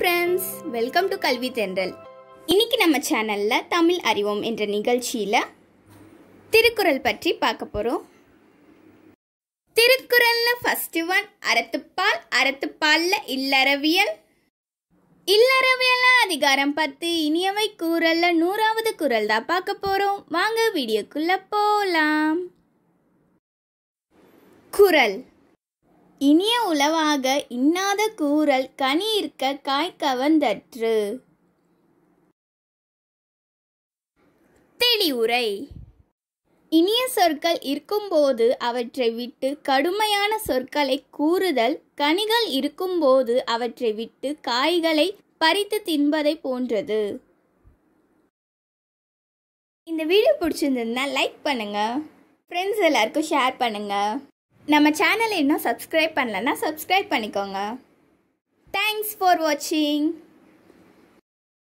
friends welcome to கல்வி தென்றல் இன்னைக்கு நம்ம சேனலில் தமிழ் அறிவோம் என்ற நிகழ்ச்சியில் திருக்குறள் பற்றி பார்க்க போகிறோம் திருக்குறளில் ஃபஸ்ட்டு ஒன் அறத்துப்பால் அறத்துப்பாலில் இல்லறவியல் இல்லறவியல அதிகாரம் பத்து இனியவை கூறல்ல நூறாவது குரல் தான் பார்க்க போகிறோம் வாங்க வீடியோக்குள்ளே போகலாம் குரல் இனிய உளவாக இன்னாத கூறல் கனி இருக்க காய் கவர்ந்தற்று தெளிவுரை இனிய சொற்கள் இருக்கும்போது அவற்றை விட்டு கடுமையான சொற்களை கூறுதல் கனிகள் இருக்கும்போது அவற்றை விட்டு காய்களை பறித்து தின்பதை போன்றது இந்த வீடியோ பிடிச்சிருந்ததுன்னா லைக் பண்ணுங்கள் ஃப்ரெண்ட்ஸ் எல்லாருக்கும் ஷேர் பண்ணுங்கள் நம்ம சேனல் இன்னும் சப்ஸ்கிரைப் பண்ணலன்னா சப்ஸ்கிரைப் பண்ணிக்கோங்க தேங்க்ஸ் ஃபார் வாட்சிங்